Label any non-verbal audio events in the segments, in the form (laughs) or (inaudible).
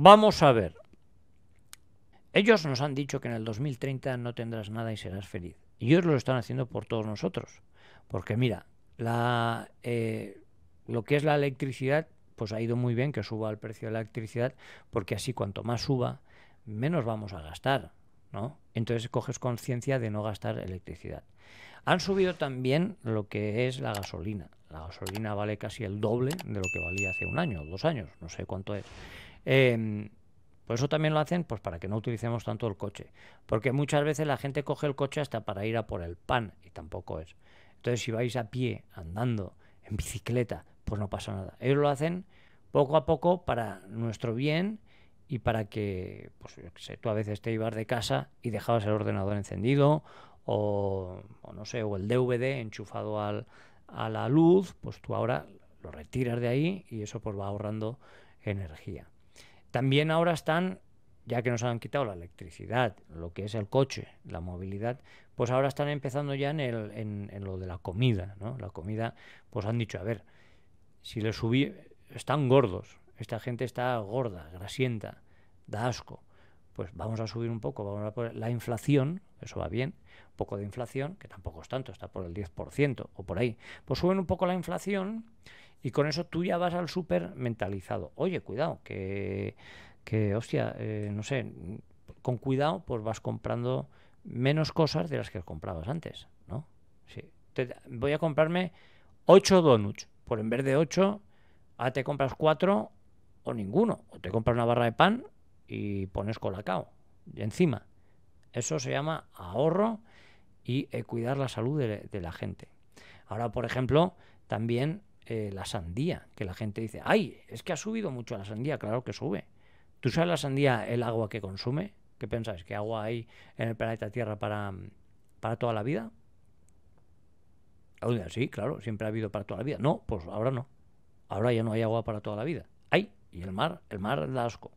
Vamos a ver. Ellos nos han dicho que en el 2030 no tendrás nada y serás feliz. Y ellos lo están haciendo por todos nosotros. Porque mira, la, eh, lo que es la electricidad, pues ha ido muy bien que suba el precio de la electricidad, porque así cuanto más suba, menos vamos a gastar. ¿no? Entonces coges conciencia de no gastar electricidad. Han subido también lo que es la gasolina. La gasolina vale casi el doble de lo que valía hace un año, dos años, no sé cuánto es. Eh, por eso también lo hacen, pues para que no utilicemos tanto el coche. Porque muchas veces la gente coge el coche hasta para ir a por el pan, y tampoco es. Entonces, si vais a pie, andando, en bicicleta, pues no pasa nada. Ellos lo hacen poco a poco para nuestro bien y para que, pues tú a veces te ibas de casa y dejabas el ordenador encendido o, no sé, o el DVD enchufado al, a la luz, pues tú ahora lo retiras de ahí y eso pues va ahorrando energía. También ahora están, ya que nos han quitado la electricidad, lo que es el coche, la movilidad, pues ahora están empezando ya en, lo de la comida, ¿no? La comida, pues han dicho, a ver, si le subí, están gordos, esta gente está gorda, grasienta, da asco, pues vamos a subir un poco, vamos a poner la inflación, eso va bien, un poco de inflación, que tampoco es tanto, está por el 10% o por ahí, pues suben un poco la inflación y con eso tú ya vas al súper mentalizado. Oye, cuidado, que, hostia, eh, no sé, con cuidado pues vas comprando menos cosas de las que comprabas antes, ¿no? Sí. voy a comprarme 8 donuts. Por pues en vez de 8, a te compras 4 o ninguno. O te compras una barra de pan y pones colacao y encima. Eso se llama ahorro y eh, cuidar la salud de, la gente. Ahora, por ejemplo, también eh, la sandía, que la gente dice, ay, es que ha subido mucho la sandía, claro que sube. ¿Tú sabes la sandía, el agua que consume? ¿Qué pensáis? ¿Qué agua hay en el planeta Tierra para, para toda la vida? sí, claro, siempre ha habido para toda la vida. No, pues ahora no. Ahora ya no hay agua para toda la vida. Hay, y el mar, el mar da asco.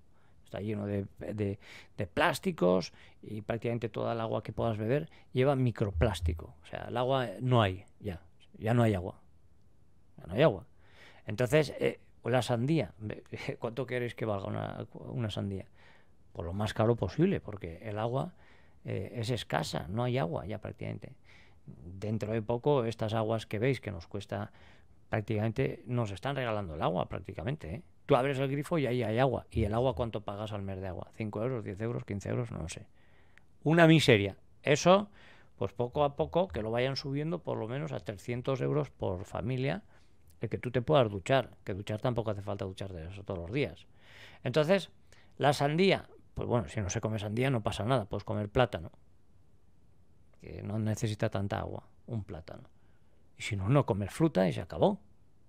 Está lleno de, de plásticos y prácticamente toda el agua que puedas beber lleva microplástico. O sea, el agua no hay, ya. Ya no hay agua no hay agua. Entonces, eh, la sandía, (laughs) ¿cuánto queréis que valga una, sandía? Por pues lo más caro posible, porque el agua eh, es escasa, no hay agua ya prácticamente. Dentro de poco, estas aguas que veis que nos cuesta prácticamente, nos están regalando el agua prácticamente. ¿eh? Tú abres el grifo y ahí hay agua. ¿Y el agua cuánto pagas al mes de agua? ¿5 euros, 10 euros, 15 euros? No lo sé. Una miseria. Eso, pues poco a poco, que lo vayan subiendo por lo menos a 300 euros por familia el que tú te puedas duchar, que duchar tampoco hace falta de eso todos los días. Entonces, la sandía, pues bueno, si no se come sandía no pasa nada, puedes comer plátano, que no necesita tanta agua, un plátano. Y si no, no comer fruta y se acabó.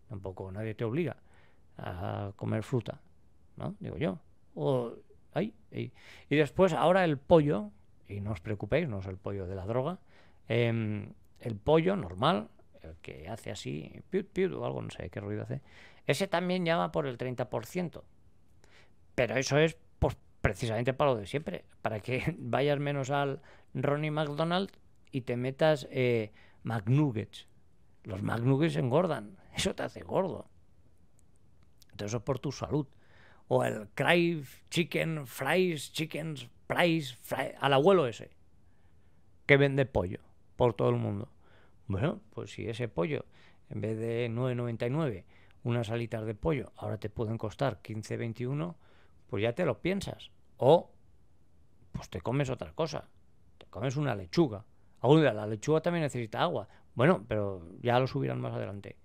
Tampoco nadie te obliga a comer fruta, ¿no? Digo yo. ay, Y después, ahora el pollo, y no os preocupéis, no es el pollo de la droga, em, el pollo normal, el que hace así, piut, piut, o algo, no sé qué ruido hace, ese también llama por el 30%. Pero eso es pues, precisamente para lo de siempre, para que (laughs) vayas menos al Ronnie McDonald y te metas eh, McNuggets. Los McNuggets engordan, (laughs) eso te hace gordo. Entonces eso es por tu salud. O el Crave Chicken Fries, Chickens Fries, fries al abuelo ese, que vende pollo por todo el mundo. Bueno, pues si ese pollo, en vez de 9,99, unas alitas de pollo, ahora te pueden costar 15,21, pues ya te lo piensas. O, pues te comes otra cosa, te comes una lechuga. aún la lechuga también necesita agua. Bueno, pero ya lo subirán más adelante.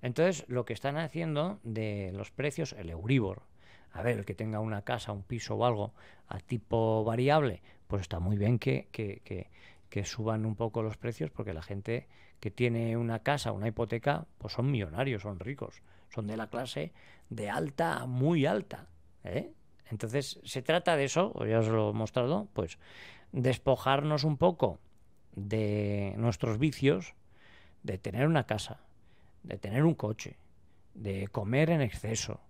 Entonces, lo que están haciendo de los precios, el Euríbor. a ver, el que tenga una casa, un piso o algo a tipo variable, pues está muy bien que, que, que suban un poco los precios porque la gente que tiene una casa, una hipoteca, pues son millonarios, son ricos, son de la clase de alta a muy alta. ¿eh? Entonces se trata de eso, pues ya os lo he mostrado, pues despojarnos un poco de nuestros vicios, de tener una casa, de tener un coche, de comer en exceso,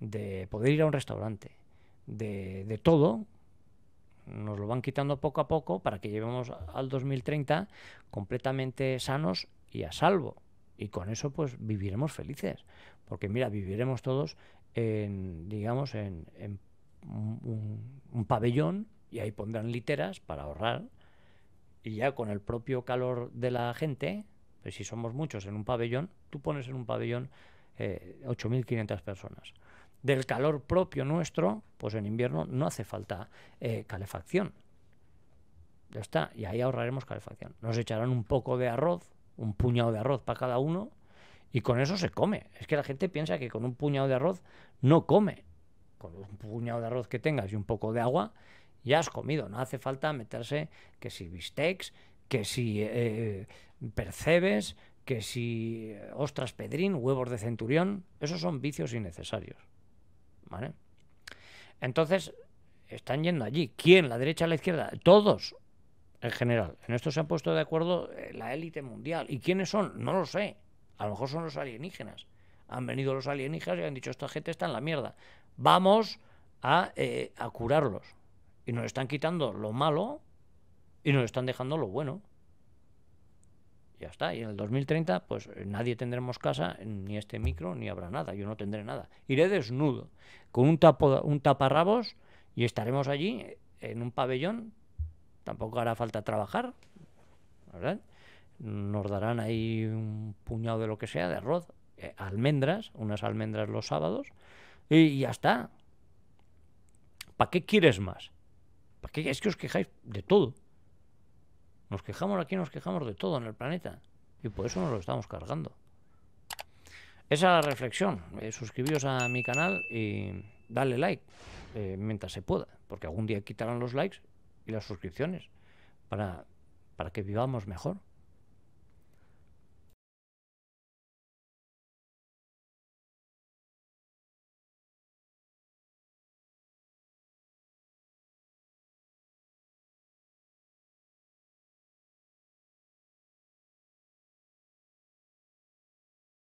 de poder ir a un restaurante, de, de todo, nos lo van quitando poco a poco para que llevemos al 2030 completamente sanos y a salvo. Y con eso pues viviremos felices, porque mira, viviremos todos en, digamos, en, un, pabellón y ahí pondrán literas para ahorrar. Y ya con el propio calor de la gente, pues si somos muchos en un pabellón, tú pones en un pabellón 8.500 eh, personas del calor propio nuestro, pues en invierno no hace falta eh, calefacción. Ya está, y ahí ahorraremos calefacción. Nos echarán un poco de arroz, un puñado de arroz para cada uno, y con eso se come. Es que la gente piensa que con un puñado de arroz no come. Con un puñado de arroz que tengas y un poco de agua, ya has comido. No hace falta meterse que si bistecs, que si eh, eh, percebes, que si ostras pedrín, huevos de centurión. Esos son vicios innecesarios. Entonces, están yendo allí. ¿Quién? ¿La derecha, la izquierda? Todos, en general. En esto se han puesto de acuerdo eh, la élite mundial. ¿Y quiénes son? No lo sé. A lo mejor son los alienígenas. Han venido los alienígenas y han dicho, esta gente está en la mierda. Vamos a, eh, a curarlos. Y nos están quitando lo malo y nos están dejando lo bueno ya está. Y en el 2030, pues eh, nadie tendremos casa, ni este micro, ni habrá nada. Yo no tendré nada. Iré desnudo, con un, tapo, un taparrabos, y estaremos allí eh, en un pabellón. Tampoco hará falta trabajar, ¿verdad? Nos darán ahí un puñado de lo que sea, de arroz, eh, almendras, unas almendras los sábados, y, ya está. ¿Para qué quieres más? ¿Para qué? Es que os quejáis de todo. Nos quejamos aquí, nos quejamos de todo en el planeta. Y por eso nos lo estamos cargando. Esa la reflexión. Eh, suscribíos a mi canal y dale like eh, mientras se pueda. Porque algún día quitarán los likes y las suscripciones para, para que vivamos mejor.